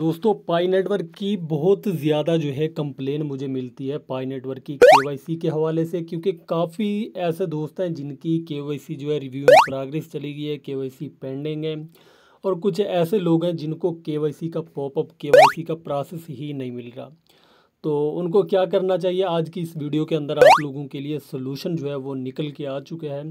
दोस्तों पाई नेटवर्क की बहुत ज़्यादा जो है कंप्लेन मुझे मिलती है पाई नेटवर्क की केवाईसी के हवाले से क्योंकि काफ़ी ऐसे दोस्त हैं जिनकी केवाईसी जो है रिव्यू प्रोग्रेस चली गई है केवाईसी पेंडिंग है और कुछ ऐसे लोग हैं जिनको केवाईसी का पॉपअप केवाईसी का प्रोसेस ही नहीं मिल रहा तो उनको क्या करना चाहिए आज की इस वीडियो के अंदर आप लोगों के लिए सोलूशन जो है वो निकल के आ चुके हैं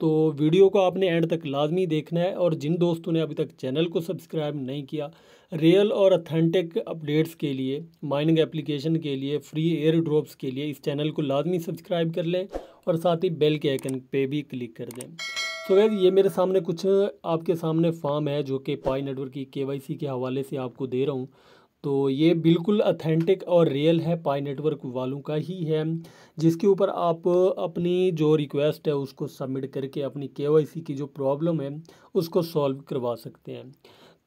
तो वीडियो को आपने एंड तक लाजमी देखना है और जिन दोस्तों ने अभी तक चैनल को सब्सक्राइब नहीं किया रियल और अथेंटिक अपडेट्स के लिए माइनिंग एप्लीकेशन के लिए फ्री एयर ड्रॉप्स के लिए इस चैनल को लाजमी सब्सक्राइब कर लें और साथ ही बेल के आइकन पे भी क्लिक कर दें सो वैसे ये मेरे सामने कुछ आपके सामने फॉर्म है जो कि पाई नेटवर्क की सी के हवाले से आपको दे रहा हूँ तो ये बिल्कुल अथेंटिक और रियल है पाई नेटवर्क वालों का ही है जिसके ऊपर आप अपनी जो रिक्वेस्ट है उसको सबमिट करके अपनी केवाईसी की जो प्रॉब्लम है उसको सॉल्व करवा सकते हैं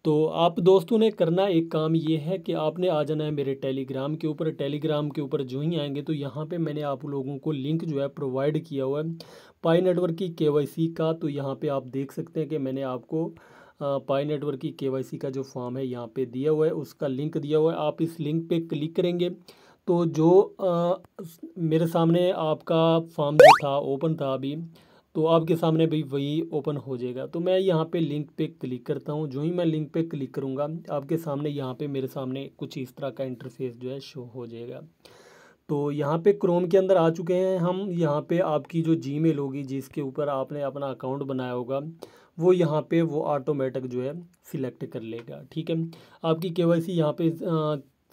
तो आप दोस्तों ने करना एक काम ये है कि आपने आ जाना है मेरे टेलीग्राम के ऊपर टेलीग्राम के ऊपर जो ही आएंगे तो यहाँ पे मैंने आप लोगों को लिंक जो है प्रोवाइड किया हुआ है पाई नेटवर्क की केवाईसी का तो यहाँ पे आप देख सकते हैं कि मैंने आपको पाई नेटवर्क की केवाईसी का जो फॉर्म है यहाँ पे दिया हुआ है उसका लिंक दिया हुआ है आप इस लिंक पर क्लिक करेंगे तो जो आ, मेरे सामने आपका फॉर्म जो था ओपन था अभी तो आपके सामने भी वही ओपन हो जाएगा तो मैं यहाँ पे लिंक पे क्लिक करता हूँ जो ही मैं लिंक पे क्लिक करूँगा आपके सामने यहाँ पे मेरे सामने कुछ इस तरह का इंटरफेस जो है शो हो जाएगा तो यहाँ पे क्रोम के अंदर आ चुके हैं हम यहाँ पे आपकी जो जी होगी जिसके ऊपर आपने अपना अकाउंट बनाया होगा वो यहाँ पे वो ऑटोमेटिक जो है सिलेक्ट कर लेगा ठीक है आपकी के वाई सी यहाँ पे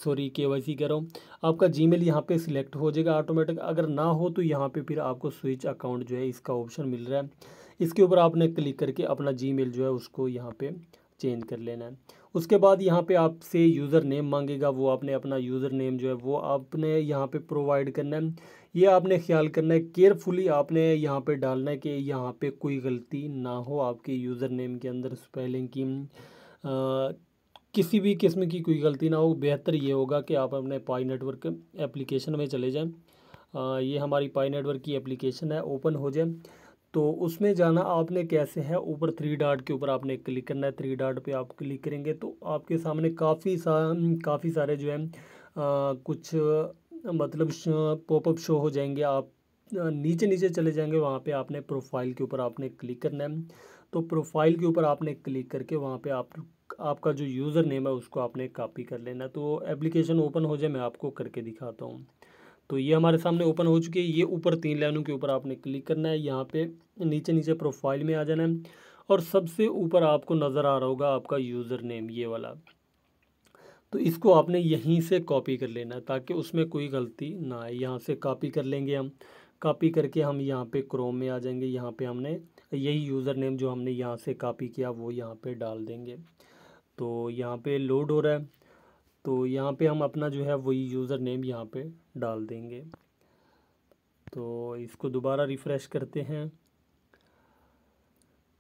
सॉरी के वाई सी कह रहा हूँ आपका जी मेल यहाँ पर सिलेक्ट हो जाएगा ऑटोमेटिक अगर ना हो तो यहाँ पर फिर आपको स्विच अकाउंट जो है इसका ऑप्शन मिल रहा है इसके ऊपर आपने क्लिक करके अपना जी मेल जो है उसको यहाँ पर चेंज कर लेना है उसके बाद यहाँ पे आपसे यूज़र नेम मांगेगा वो आपने अपना यूज़र नेम जो है वो आपने यहाँ पे प्रोवाइड करना है ये आपने ख्याल करना है केयरफुली आपने यहाँ पे डालना है कि यहाँ पे कोई गलती ना हो आपके यूज़र नेम के अंदर स्पेलिंग की किसी भी किस्म की कोई गलती ना हो बेहतर ये होगा कि आप अपने पाई नेटवर्क एप्लीकेशन में चले जाएं ये हमारी पाई नेटवर्क की एप्लीकेशन है ओपन हो जाए तो उसमें जाना आपने कैसे है ऊपर थ्री डॉट के ऊपर आपने क्लिक करना है थ्री डाट पे आप क्लिक करेंगे तो आपके सामने काफ़ी सा काफ़ी सारे जो है आ, कुछ मतलब पॉपअप शो हो जाएंगे आप नीचे नीचे चले जाएंगे वहाँ पे आपने प्रोफाइल के ऊपर आपने क्लिक करना है तो प्रोफाइल के ऊपर आपने क्लिक करके वहाँ पे आप आपका जो यूज़र नेम है उसको आपने कॉपी कर लेना तो एप्लीकेशन ओपन हो जाए मैं आपको करके दिखाता हूँ तो ये हमारे सामने ओपन हो चुकी है ये ऊपर तीन लाइनों के ऊपर आपने क्लिक करना है यहाँ पे नीचे नीचे प्रोफाइल में आ जाना है और सबसे ऊपर आपको नज़र आ रहा होगा आपका यूज़र नेम ये वाला तो इसको आपने यहीं से कॉपी कर लेना है ताकि उसमें कोई गलती ना आए यहाँ से कॉपी कर लेंगे हम कॉपी करके हम यहाँ पे क्रोम में आ जाएंगे यहाँ पे हमने यही यूज़र नेम जो हमने यहाँ से कॉपी किया वो यहाँ पे डाल देंगे तो यहाँ पे लोड हो रहा है तो यहाँ पे हम अपना जो है वही यूज़र नेम यहाँ पे डाल देंगे तो इसको दोबारा रिफ़्रेश करते हैं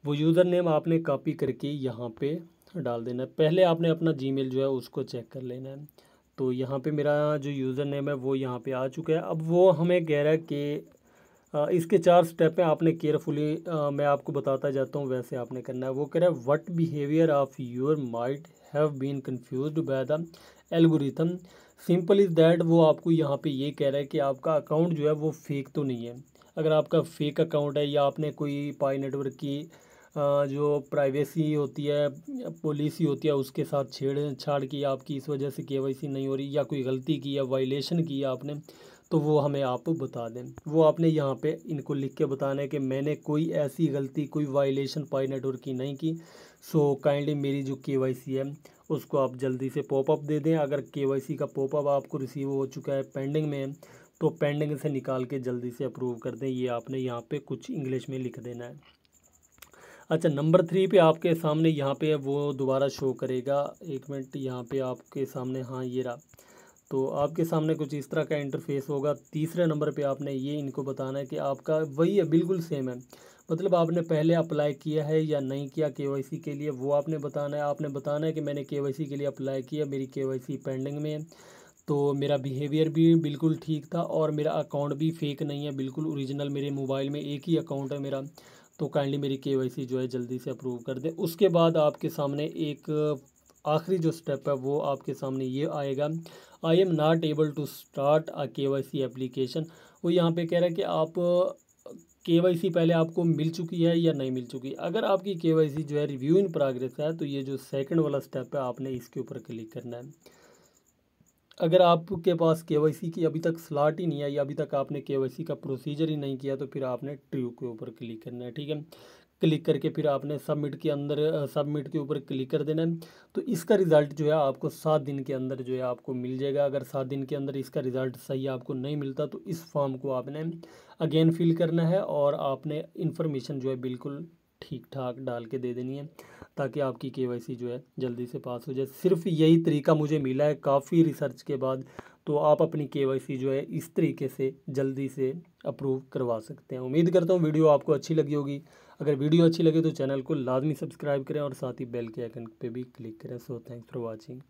वो यूज़र नेम आपने कॉपी करके यहाँ पे डाल देना है पहले आपने अपना जीमेल जो है उसको चेक कर लेना है तो यहाँ पे मेरा जो यूज़र नेम है वो यहाँ पे आ चुका है अब वो हमें कह रहा है कि इसके चार स्टेप हैं आपने केयरफुली मैं आपको बताता जाता हूँ वैसे आपने करना है वो कह रहा है what behaviour of your might have been confuse by the algorithm simple is that वो आपको यहाँ पे ये कह रहा है कि आपका अकाउंट जो है वो फेक तो नहीं है अगर आपका फेक अकाउंट है या आपने कोई पाई नेटवर्क की जो प्राइवेसी होती है पॉलिसी होती है उसके साथ छेड़ छाड़ की आपकी इस वजह से के नहीं हो रही या कोई गलती की या वायलेशन की आपने तो वो हमें आप बता दें वो आपने यहाँ पे इनको लिख के बताना है कि मैंने कोई ऐसी गलती कोई वायलेशन पाई नेटवर्क की नहीं की सो so, काइंडली मेरी जो के वाई सी है उसको आप जल्दी से पॉपअप दे दें अगर के वाई सी का पॉपअप आपको रिसीव हो चुका है पेंडिंग में तो पेंडिंग से निकाल के जल्दी से अप्रूव कर दें ये आपने यहाँ पर कुछ इंग्लिश में लिख देना है अच्छा नंबर थ्री पे आपके सामने यहाँ पे वो दोबारा शो करेगा एक मिनट यहाँ पे आपके सामने हाँ ये रहा तो आपके सामने कुछ इस तरह का इंटरफेस होगा तीसरे नंबर पे आपने ये इनको बताना है कि आपका वही है बिल्कुल सेम है मतलब आपने पहले अप्लाई किया है या नहीं किया केवाईसी के लिए वो आपने बताना है आपने बताना है कि मैंने केवाईसी के लिए अप्लाई किया मेरी केवाईसी पेंडिंग में है तो मेरा बिहेवियर भी बिल्कुल ठीक था और मेरा अकाउंट भी फेक नहीं है बिल्कुल ओरिजिनल मेरे मोबाइल में एक ही अकाउंट है मेरा तो काइंडली मेरी केवाईसी जो है जल्दी से अप्रूव कर दें उसके बाद आपके सामने एक आखिरी जो स्टेप है वो आपके सामने ये आएगा I am not able to start a K Y C application वो यहाँ पे कह रहा है कि आप के वाई सी पहले आपको मिल चुकी है या नहीं मिल चुकी अगर आपकी के वाई सी जो है रिव्यू इन प्रोग्रेस है तो ये जो सेकंड वाला स्टेप है आपने इसके ऊपर क्लिक करना है अगर आपके पास के वाई सी की अभी तक स्लाट ही नहीं है या अभी तक आपने के वाई सी का प्रोसीजर ही नहीं किया तो फिर आपने ट्रू के ऊपर क्लिक करना है ठीक है क्लिक करके फिर आपने सबमिट के अंदर सबमिट के ऊपर क्लिक कर देना है तो इसका रिज़ल्ट जो है आपको सात दिन के अंदर जो है आपको मिल जाएगा अगर सात दिन के अंदर इसका रिज़ल्ट सही आपको नहीं मिलता तो इस फॉर्म को आपने अगेन फिल करना है और आपने इन्फॉर्मेशन जो है बिल्कुल ठीक ठाक डाल के दे देनी है ताकि आपकी केवाईसी जो है जल्दी से पास हो जाए सिर्फ यही तरीका मुझे मिला है काफ़ी रिसर्च के बाद तो आप अपनी के जो है इस तरीके से जल्दी से अप्रूव करवा सकते हैं उम्मीद करता हूँ वीडियो आपको अच्छी लगी होगी अगर वीडियो अच्छी लगे तो चैनल को लाजमी सब्सक्राइब करें और साथ ही बेल के आइकन पे भी क्लिक करें सो थैंक्स फॉर वाचिंग